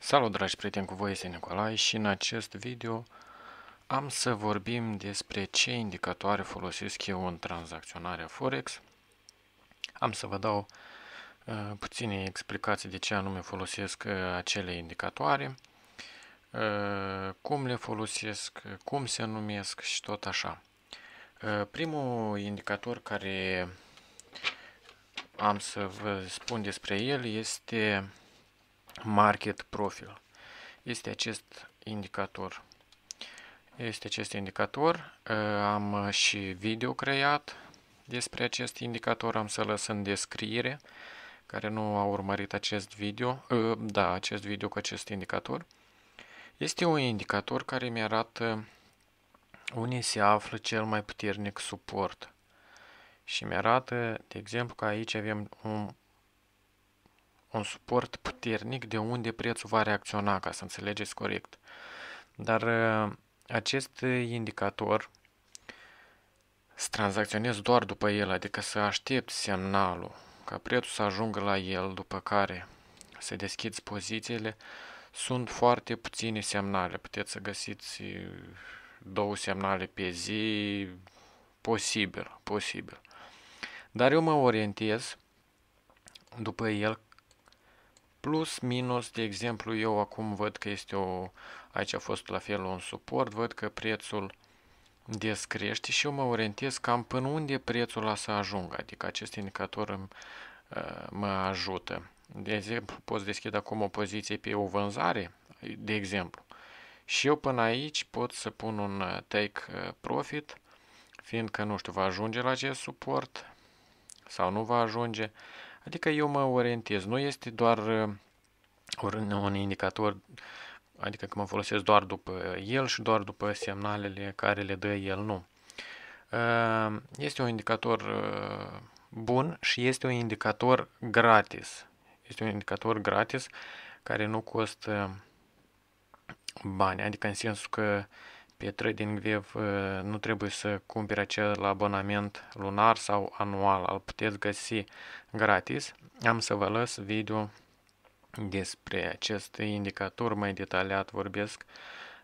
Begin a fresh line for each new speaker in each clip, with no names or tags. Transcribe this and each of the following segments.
Salut dragi prieteni, cu voi este Nicolae și în acest video am să vorbim despre ce indicatoare folosesc eu în tranzacționarea Forex. Am să vă dau uh, puține explicații de ce anume folosesc uh, acele indicatoare, uh, cum le folosesc, cum se numesc și tot așa. Uh, primul indicator care am să vă spun despre el este Market Profil. Este acest indicator. Este acest indicator. Ă, am ă, și video creat despre acest indicator. Am să lăs în descriere care nu a urmărit acest video, ă, da, acest video cu acest indicator. Este un indicator care mi arată unde se află cel mai puternic suport. Și mi arată, de exemplu, că aici avem un un suport puternic de unde prețul va reacționa, ca să înțelegeți corect. Dar ă, acest indicator să tranzacționezi doar după el, adică să aștepți semnalul ca prețul să ajungă la el, după care să deschizi pozițiile, sunt foarte puține semnale. Puteți să găsiți ă, două semnale pe zi, posibil, posibil. Dar eu mă orientez după el plus, minus, de exemplu, eu acum văd că este o, aici a fost la fel un suport, văd că prețul descrește și eu mă orientez cam până unde prețul a să ajungă, adică acest indicator îmi, ă, mă ajută. De exemplu, pot deschide acum o poziție pe o vânzare, de exemplu, și eu până aici pot să pun un ă, take ă, profit, fiindcă, nu știu, va ajunge la acest suport sau nu va ajunge, Adică eu mă orientez, nu este doar uh, un indicator, adică că mă folosesc doar după el și doar după semnalele care le dă el, nu. Uh, este un indicator uh, bun și este un indicator gratis. Este un indicator gratis care nu costă bani, adică în sensul că uh, pe TradingView eh, nu trebuie să cumpere acel abonament lunar sau anual, îl puteți găsi gratis. Am să vă las video despre acest indicator mai detaliat vorbesc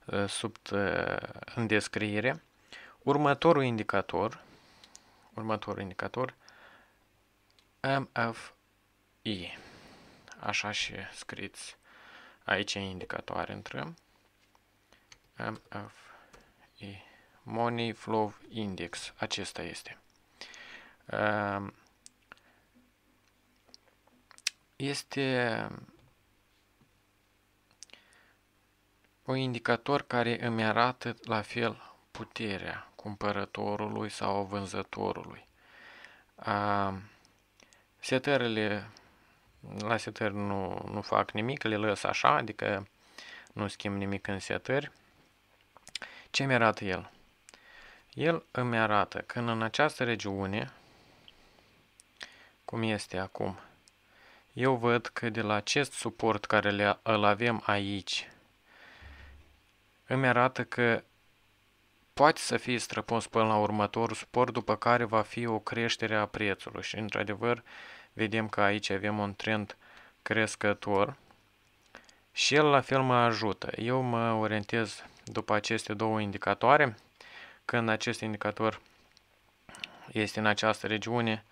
eh, sub, eh, în descriere. Următorul indicator, următorul indicator, MFI, așa și scriți aici indicatoare intrăm, MFI. Money Flow Index. Acesta este. Este un indicator care îmi arată la fel puterea cumpărătorului sau vânzătorului. Setările, la setări nu, nu fac nimic, le lăs așa, adică nu schimb nimic în setări. Ce mi-arată el? El îmi arată că în această regiune, cum este acum, eu văd că de la acest suport care le, îl avem aici, îmi arată că poate să fie străpuns până la următorul suport, după care va fi o creștere a prețului și, într-adevăr, vedem că aici avem un trend crescător, și el la fel mă ajută. Eu mă orientez după aceste două indicatoare. Când acest indicator este în această regiune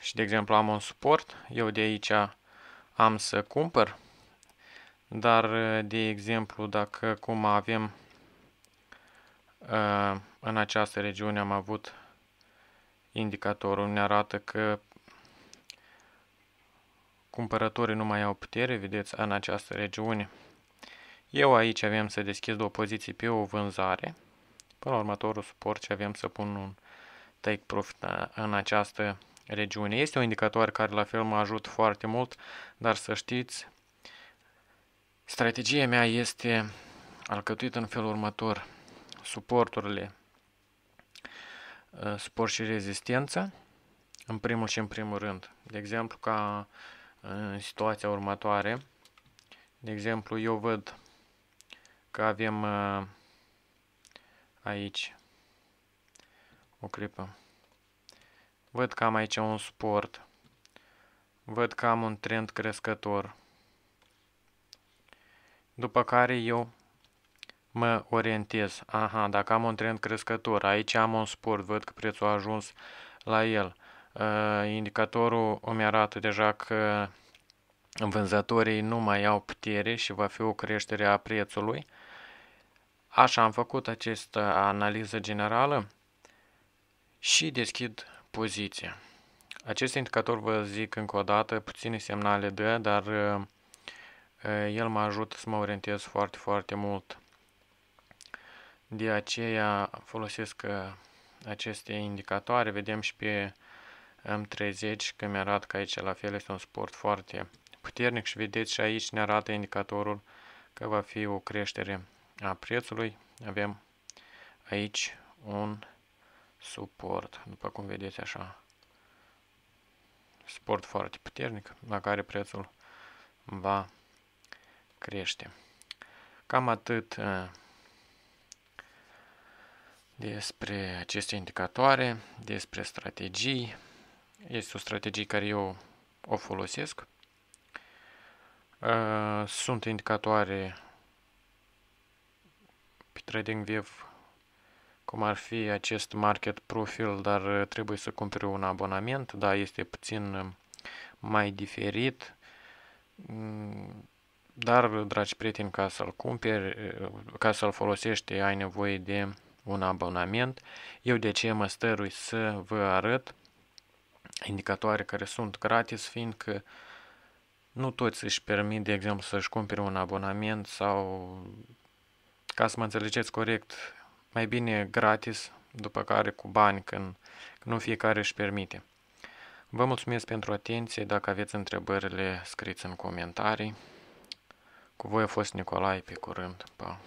și, de exemplu, am un suport, eu de aici am să cumpăr, dar, de exemplu, dacă cum avem ă, în această regiune am avut indicatorul, ne arată că cumpărătorii nu mai au putere, vedeți, în această regiune. Eu aici avem să deschid două poziții pe o vânzare. Până la următorul suport ce avem să pun un take profit uh, în această regiune. Este un indicator care la fel mă ajut foarte mult, dar să știți, strategia mea este alcătuită în felul următor. Suporturile, uh, suport și rezistență, în primul și în primul rând. De exemplu, ca în situația următoare. De exemplu, eu văd că avem uh, aici o clipă. Văd că am aici un sport. Văd că am un trend crescător. După care eu mă orientez. Aha, dacă am un trend crescător, aici am un sport, văd că prețul a ajuns la el. Ă, indicatorul îmi arată deja că vânzătorii nu mai au putere și va fi o creștere a prețului. Așa am făcut această analiză generală și deschid poziția. Acest indicator, vă zic încă o dată, puține semnale de, dar ă, ă, el mă ajută să mă orientez foarte, foarte mult. De aceea folosesc aceste indicatoare, vedem și pe m 30 că mi-arată că aici la fel este un sport foarte puternic și vedeți și aici ne arată indicatorul că va fi o creștere a prețului. Avem aici un suport, după cum vedeți așa, sport foarte puternic la care prețul va crește. Cam atât uh, despre aceste indicatoare, despre strategii. Este o strategie care eu o folosesc. Uh, sunt indicatoare pe TradingView cum ar fi acest market profil, dar uh, trebuie să cumpere un abonament, da, este puțin uh, mai diferit, mm, dar, dragi prieteni, ca să-l cumperi, ca să-l folosești, ai nevoie de un abonament. Eu de ce mă stărui să vă arăt indicatoare care sunt gratis, fiindcă nu toți își permit, de exemplu, să-și cumpere un abonament sau, ca să mă înțelegeți corect, mai bine gratis, după care cu bani, când, când nu fiecare își permite. Vă mulțumesc pentru atenție, dacă aveți întrebările scriți în comentarii. Cu voi a fost Nicolae, pe curând, pa!